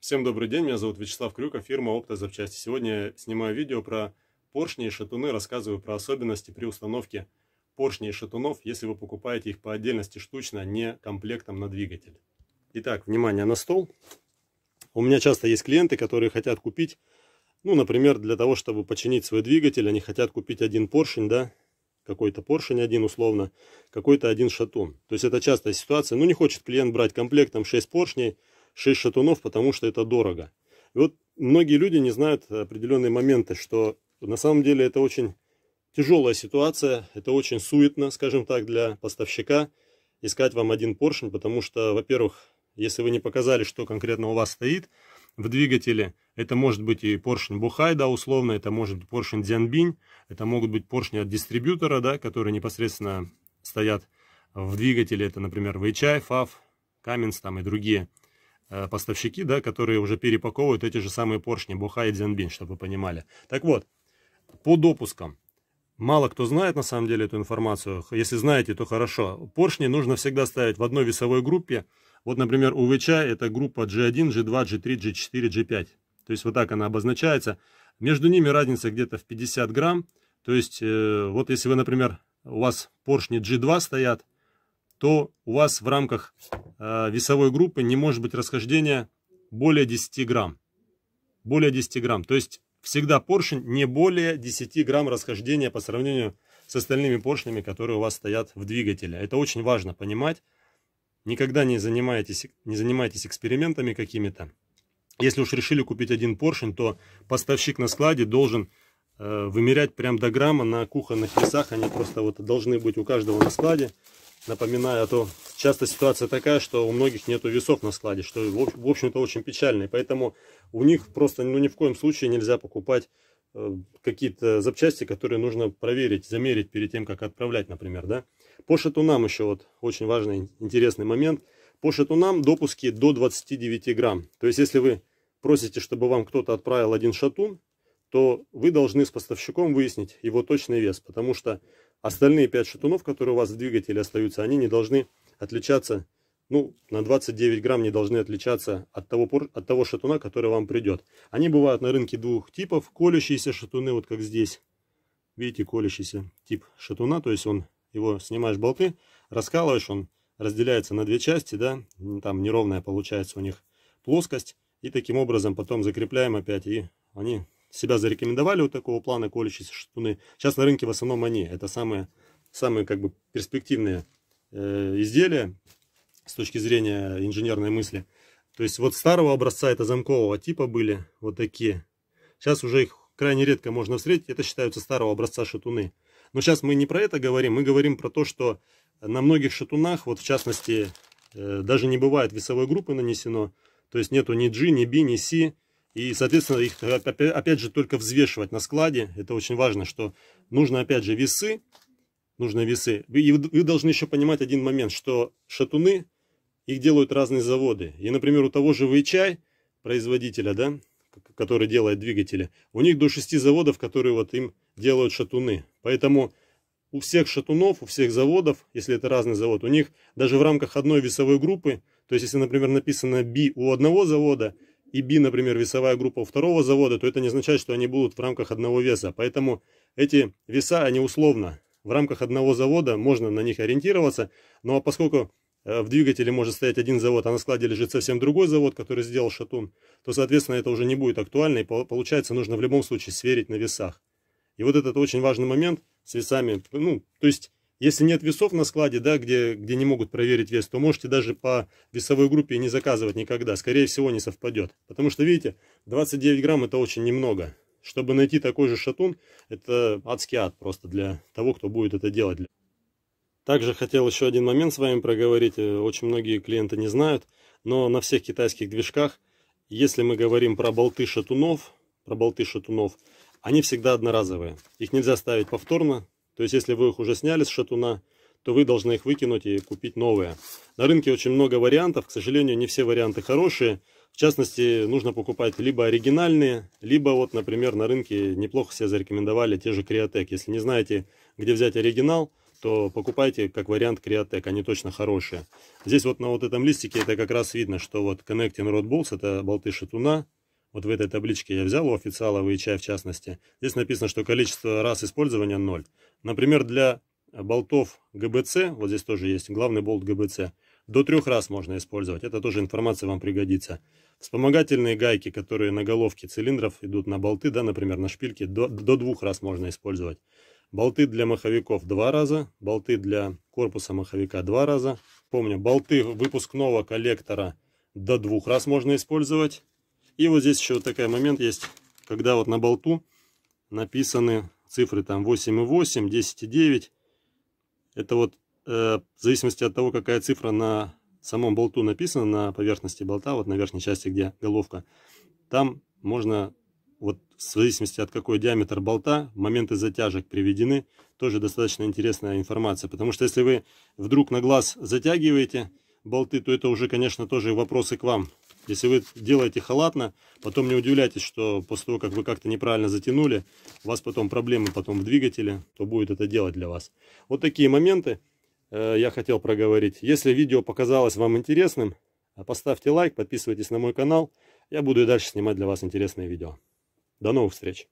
Всем добрый день, меня зовут Вячеслав Крюков, фирма «Опта запчасти». Сегодня снимаю видео про поршни и шатуны, рассказываю про особенности при установке поршней и шатунов, если вы покупаете их по отдельности штучно, а не комплектом на двигатель. Итак, внимание на стол. У меня часто есть клиенты, которые хотят купить, ну, например, для того, чтобы починить свой двигатель, они хотят купить один поршень, да, какой-то поршень один условно, какой-то один шатун. То есть это частая ситуация. Ну, не хочет клиент брать комплектом 6 поршней, 6 шатунов, потому что это дорого. И вот многие люди не знают определенные моменты, что на самом деле это очень тяжелая ситуация, это очень суетно, скажем так, для поставщика искать вам один поршень, потому что, во-первых, если вы не показали, что конкретно у вас стоит в двигателе, это может быть и поршень Бухай, да, условно, это может быть поршень Дзянбинь, это могут быть поршни от дистрибьютора, да, которые непосредственно стоят в двигателе, это, например, Вэйчай, Фав, Каменс там и другие – Э, поставщики, да, которые уже перепаковывают эти же самые поршни Буха и Дзянбин, чтобы вы понимали. Так вот, по допускам. Мало кто знает на самом деле эту информацию. Если знаете, то хорошо. Поршни нужно всегда ставить в одной весовой группе. Вот, например, у ВЧ а это группа G1, G2, G3, G4, G5. То есть вот так она обозначается. Между ними разница где-то в 50 грамм. То есть э, вот если вы, например, у вас поршни G2 стоят, то у вас в рамках Э, весовой группы не может быть расхождения более 10 грамм. Более 10 грамм. То есть всегда поршень не более 10 грамм расхождения по сравнению с остальными поршнями, которые у вас стоят в двигателе. Это очень важно понимать. Никогда не занимайтесь, не занимайтесь экспериментами какими-то. Если уж решили купить один поршень, то поставщик на складе должен э, вымерять прям до грамма на кухонных весах. Они просто вот должны быть у каждого на складе. Напоминаю, а то часто ситуация такая, что у многих нету весов на складе, что в общем-то очень печально. И поэтому у них просто ну, ни в коем случае нельзя покупать э, какие-то запчасти, которые нужно проверить, замерить перед тем, как отправлять, например. Да? По шатунам еще вот очень важный, интересный момент. По шатунам допуски до 29 грамм. То есть, если вы просите, чтобы вам кто-то отправил один шатун, то вы должны с поставщиком выяснить его точный вес, потому что Остальные 5 шатунов, которые у вас в двигателе остаются, они не должны отличаться, ну, на 29 грамм не должны отличаться от того, пор, от того шатуна, который вам придет. Они бывают на рынке двух типов. Колющиеся шатуны, вот как здесь. Видите, колющийся тип шатуна, то есть он, его снимаешь болты, раскалываешь, он разделяется на две части, да, там неровная получается у них плоскость. И таким образом потом закрепляем опять, и они себя зарекомендовали вот такого плана колющиеся шатуны. Сейчас на рынке в основном они. Это самые, самые как бы перспективные э, изделия с точки зрения инженерной мысли. То есть вот старого образца, это замкового типа были вот такие. Сейчас уже их крайне редко можно встретить. Это считаются старого образца шатуны. Но сейчас мы не про это говорим. Мы говорим про то, что на многих шатунах, вот в частности, э, даже не бывает весовой группы нанесено. То есть нету ни G, ни B, ни C. И, соответственно, их опять же только взвешивать на складе. Это очень важно, что нужно опять же весы. нужны весы. И вы должны еще понимать один момент, что шатуны, их делают разные заводы. И, например, у того же вычай производителя, да, который делает двигатели, у них до шести заводов, которые вот им делают шатуны. Поэтому у всех шатунов, у всех заводов, если это разный завод, у них даже в рамках одной весовой группы, то есть если, например, написано B у одного завода – и B, например, весовая группа второго завода, то это не означает, что они будут в рамках одного веса. Поэтому эти веса, они условно. В рамках одного завода можно на них ориентироваться, но ну, а поскольку э, в двигателе может стоять один завод, а на складе лежит совсем другой завод, который сделал шатун, то, соответственно, это уже не будет актуально, и получается, нужно в любом случае сверить на весах. И вот этот очень важный момент с весами, ну, то есть если нет весов на складе, да, где, где не могут проверить вес, то можете даже по весовой группе не заказывать никогда. Скорее всего, не совпадет. Потому что, видите, 29 грамм это очень немного. Чтобы найти такой же шатун, это адский ад просто для того, кто будет это делать. Также хотел еще один момент с вами проговорить. Э, очень многие клиенты не знают, но на всех китайских движках, если мы говорим про болты шатунов, про болты шатунов, они всегда одноразовые. Их нельзя ставить повторно, то есть, если вы их уже сняли с шатуна, то вы должны их выкинуть и купить новые. На рынке очень много вариантов. К сожалению, не все варианты хорошие. В частности, нужно покупать либо оригинальные, либо вот, например, на рынке неплохо себе зарекомендовали те же Криотек. Если не знаете, где взять оригинал, то покупайте как вариант Криотек, они точно хорошие. Здесь вот на вот этом листике это как раз видно, что вот Connecting Rod Bulls, это болты шатуна, вот в этой табличке я взял у официала VHI в частности. Здесь написано, что количество раз использования 0. Например, для болтов ГБЦ, вот здесь тоже есть главный болт ГБЦ, до трех раз можно использовать. Это тоже информация вам пригодится. Вспомогательные гайки, которые на головке цилиндров идут на болты, да, например, на шпильке, до, до двух раз можно использовать. Болты для маховиков два раза, болты для корпуса маховика два раза. Помню, болты выпускного коллектора до двух раз можно использовать. И вот здесь еще вот такой момент есть, когда вот на болту написаны цифры там 8,8, 10,9. Это вот э, в зависимости от того, какая цифра на самом болту написана, на поверхности болта, вот на верхней части, где головка, там можно вот в зависимости от какой диаметр болта, моменты затяжек приведены, тоже достаточно интересная информация. Потому что если вы вдруг на глаз затягиваете болты, то это уже, конечно, тоже вопросы к вам. Если вы делаете халатно, потом не удивляйтесь, что после того, как вы как-то неправильно затянули, у вас потом проблемы потом в двигателе, то будет это делать для вас. Вот такие моменты э, я хотел проговорить. Если видео показалось вам интересным, э, поставьте лайк, подписывайтесь на мой канал. Я буду и дальше снимать для вас интересные видео. До новых встреч!